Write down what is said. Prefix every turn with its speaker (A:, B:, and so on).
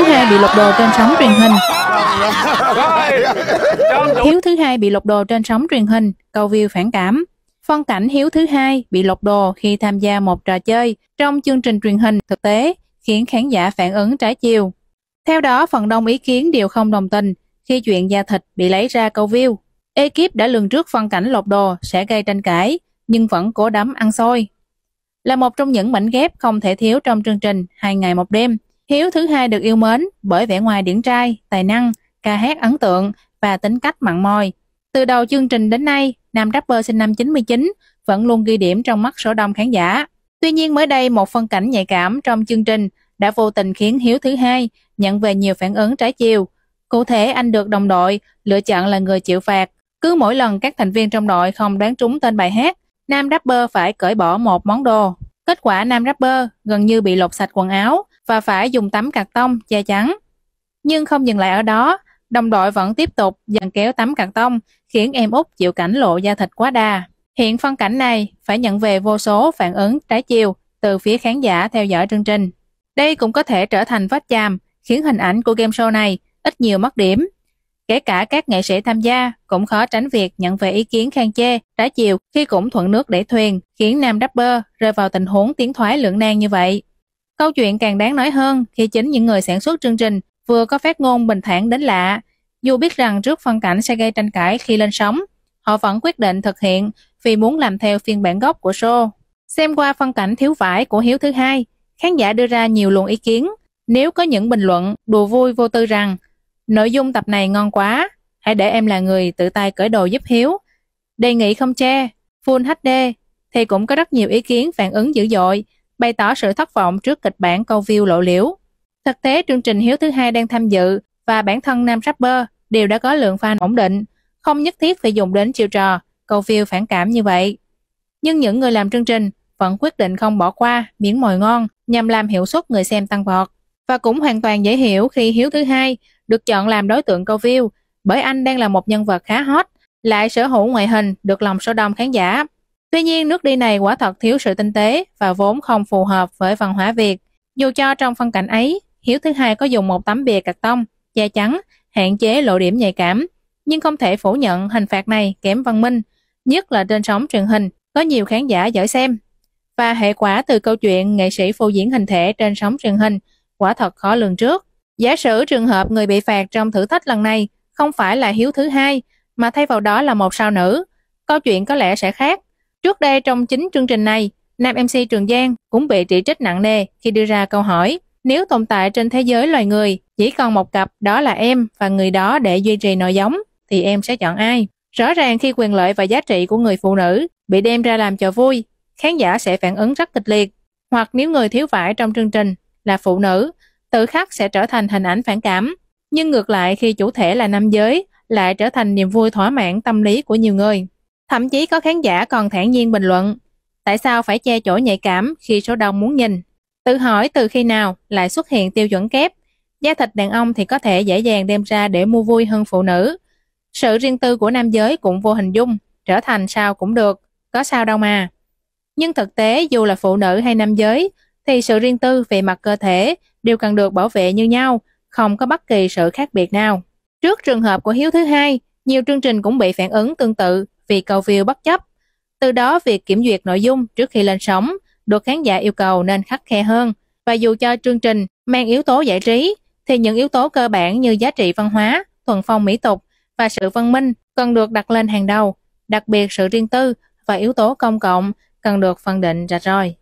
A: thứ hai bị lột đồ trên sóng truyền hình. Hiếu thứ hai bị lột đồ trên sóng truyền hình, cầu view phản cảm. phân cảnh Hiếu thứ hai bị lột đồ khi tham gia một trò chơi trong chương trình truyền hình thực tế, khiến khán giả phản ứng trái chiều. Theo đó, phần đông ý kiến đều không đồng tình khi chuyện da thịt bị lấy ra câu view. Ekip đã lường trước phân cảnh lột đồ sẽ gây tranh cãi, nhưng vẫn cố đấm ăn xôi. Là một trong những mảnh ghép không thể thiếu trong chương trình hai ngày một đêm, Hiếu thứ hai được yêu mến bởi vẻ ngoài điển trai, tài năng, ca hát ấn tượng và tính cách mặn mòi. Từ đầu chương trình đến nay, nam rapper sinh năm 99 vẫn luôn ghi điểm trong mắt số đông khán giả. Tuy nhiên mới đây một phân cảnh nhạy cảm trong chương trình đã vô tình khiến Hiếu thứ hai nhận về nhiều phản ứng trái chiều. Cụ thể anh được đồng đội lựa chọn là người chịu phạt. Cứ mỗi lần các thành viên trong đội không đoán trúng tên bài hát, nam rapper phải cởi bỏ một món đồ. Kết quả nam rapper gần như bị lột sạch quần áo và phải dùng tấm cạc tông che chắn. Nhưng không dừng lại ở đó, đồng đội vẫn tiếp tục dần kéo tấm cạc tông, khiến em út chịu cảnh lộ da thịt quá đà. Hiện phân cảnh này phải nhận về vô số phản ứng trái chiều từ phía khán giả theo dõi chương trình. Đây cũng có thể trở thành vách chàm, khiến hình ảnh của game show này ít nhiều mất điểm. Kể cả các nghệ sĩ tham gia cũng khó tránh việc nhận về ý kiến khang chê, trái chiều khi cũng thuận nước để thuyền, khiến nam rapper rơi vào tình huống tiến thoái lưỡng nan như vậy. Câu chuyện càng đáng nói hơn khi chính những người sản xuất chương trình vừa có phát ngôn bình thản đến lạ. Dù biết rằng trước phân cảnh sẽ gây tranh cãi khi lên sóng, họ vẫn quyết định thực hiện vì muốn làm theo phiên bản gốc của show. Xem qua phân cảnh thiếu vải của Hiếu thứ hai, khán giả đưa ra nhiều luồng ý kiến. Nếu có những bình luận đùa vui vô tư rằng nội dung tập này ngon quá, hãy để em là người tự tay cởi đồ giúp Hiếu. Đề nghị không che, full HD thì cũng có rất nhiều ý kiến phản ứng dữ dội bày tỏ sự thất vọng trước kịch bản câu view lộ liễu. Thực tế, chương trình Hiếu thứ hai đang tham dự và bản thân nam rapper đều đã có lượng fan ổn định, không nhất thiết phải dùng đến chiêu trò câu view phản cảm như vậy. Nhưng những người làm chương trình vẫn quyết định không bỏ qua miếng mồi ngon nhằm làm hiệu suất người xem tăng vọt. Và cũng hoàn toàn dễ hiểu khi Hiếu thứ hai được chọn làm đối tượng câu view bởi anh đang là một nhân vật khá hot, lại sở hữu ngoại hình được lòng số đông khán giả. Tuy nhiên, nước đi này quả thật thiếu sự tinh tế và vốn không phù hợp với văn hóa Việt. Dù cho trong phân cảnh ấy, Hiếu thứ hai có dùng một tấm bìa cạc tông, che chắn, hạn chế lộ điểm nhạy cảm, nhưng không thể phủ nhận hình phạt này kém văn minh, nhất là trên sóng truyền hình, có nhiều khán giả giỏi xem. Và hệ quả từ câu chuyện nghệ sĩ phô diễn hình thể trên sóng truyền hình quả thật khó lường trước. Giả sử trường hợp người bị phạt trong thử thách lần này không phải là Hiếu thứ hai, mà thay vào đó là một sao nữ, câu chuyện có lẽ sẽ khác. Trước đây trong chính chương trình này, nam MC Trường Giang cũng bị chỉ trích nặng nề khi đưa ra câu hỏi nếu tồn tại trên thế giới loài người chỉ còn một cặp đó là em và người đó để duy trì nội giống thì em sẽ chọn ai? Rõ ràng khi quyền lợi và giá trị của người phụ nữ bị đem ra làm trò vui, khán giả sẽ phản ứng rất kịch liệt. Hoặc nếu người thiếu vải trong chương trình là phụ nữ, tự khắc sẽ trở thành hình ảnh phản cảm. Nhưng ngược lại khi chủ thể là nam giới lại trở thành niềm vui thỏa mãn tâm lý của nhiều người. Thậm chí có khán giả còn thản nhiên bình luận, tại sao phải che chỗ nhạy cảm khi số đông muốn nhìn? Tự hỏi từ khi nào lại xuất hiện tiêu chuẩn kép, da thịt đàn ông thì có thể dễ dàng đem ra để mua vui hơn phụ nữ. Sự riêng tư của nam giới cũng vô hình dung, trở thành sao cũng được, có sao đâu mà. Nhưng thực tế dù là phụ nữ hay nam giới, thì sự riêng tư về mặt cơ thể đều cần được bảo vệ như nhau, không có bất kỳ sự khác biệt nào. Trước trường hợp của hiếu thứ hai, nhiều chương trình cũng bị phản ứng tương tự vì cầu view bất chấp. Từ đó việc kiểm duyệt nội dung trước khi lên sóng được khán giả yêu cầu nên khắc khe hơn. Và dù cho chương trình mang yếu tố giải trí thì những yếu tố cơ bản như giá trị văn hóa, thuần phong mỹ tục và sự văn minh cần được đặt lên hàng đầu, đặc biệt sự riêng tư và yếu tố công cộng cần được phân định rạch ròi.